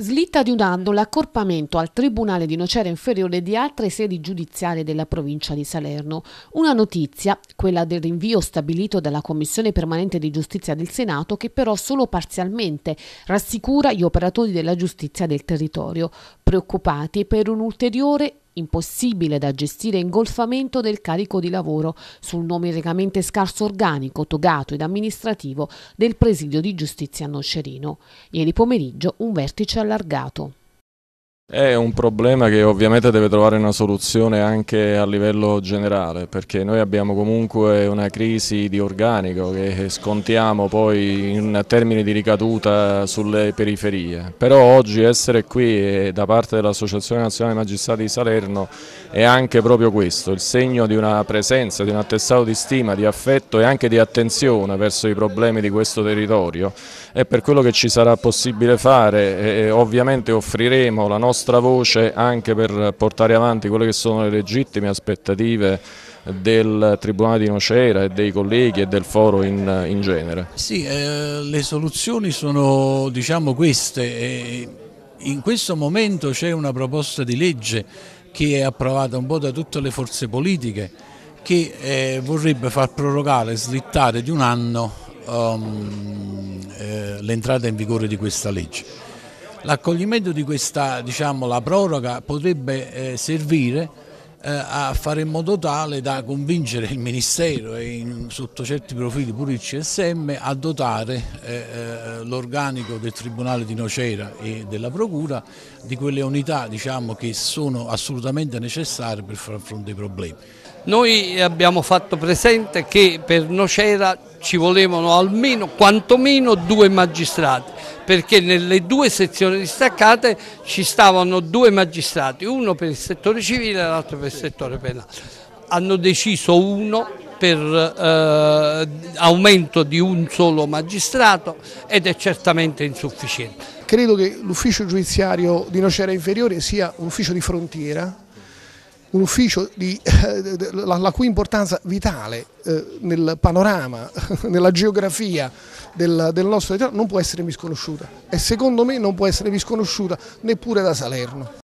Slitta di un anno l'accorpamento al Tribunale di Nocera Inferiore di altre sedi giudiziarie della provincia di Salerno. Una notizia, quella del rinvio stabilito dalla Commissione Permanente di Giustizia del Senato, che però solo parzialmente rassicura gli operatori della giustizia del territorio, preoccupati per un ulteriore impossibile da gestire ingolfamento del carico di lavoro sul numericamente scarso organico, togato ed amministrativo del presidio di giustizia a Noccerino. Ieri pomeriggio un vertice allargato. È un problema che ovviamente deve trovare una soluzione anche a livello generale perché noi abbiamo comunque una crisi di organico che scontiamo poi in termini di ricaduta sulle periferie, però oggi essere qui da parte dell'Associazione Nazionale Magistrati di Salerno è anche proprio questo, il segno di una presenza, di un attestato di stima, di affetto e anche di attenzione verso i problemi di questo territorio e per quello che ci sarà possibile fare ovviamente offriremo la nostra nostra voce anche per portare avanti quelle che sono le legittime aspettative del Tribunale di Nocera e dei colleghi e del foro in, in genere? Sì, eh, le soluzioni sono diciamo queste. In questo momento c'è una proposta di legge che è approvata un po' da tutte le forze politiche che eh, vorrebbe far prorogare, slittare di un anno um, eh, l'entrata in vigore di questa legge. L'accoglimento di questa diciamo, proroga potrebbe eh, servire eh, a fare in modo tale da convincere il Ministero e in, sotto certi profili pure il CSM a dotare eh, eh, l'organico del Tribunale di Nocera e della Procura di quelle unità diciamo, che sono assolutamente necessarie per far fronte ai problemi. Noi abbiamo fatto presente che per Nocera ci volevano almeno quantomeno due magistrati perché nelle due sezioni distaccate ci stavano due magistrati, uno per il settore civile e l'altro per il settore penale. Hanno deciso uno per eh, aumento di un solo magistrato ed è certamente insufficiente. Credo che l'ufficio giudiziario di Nocera Inferiore sia un ufficio di frontiera un ufficio di, eh, la, la, cui importanza vitale eh, nel panorama, nella geografia del, del nostro territorio non può essere misconosciuta e secondo me non può essere misconosciuta neppure da Salerno.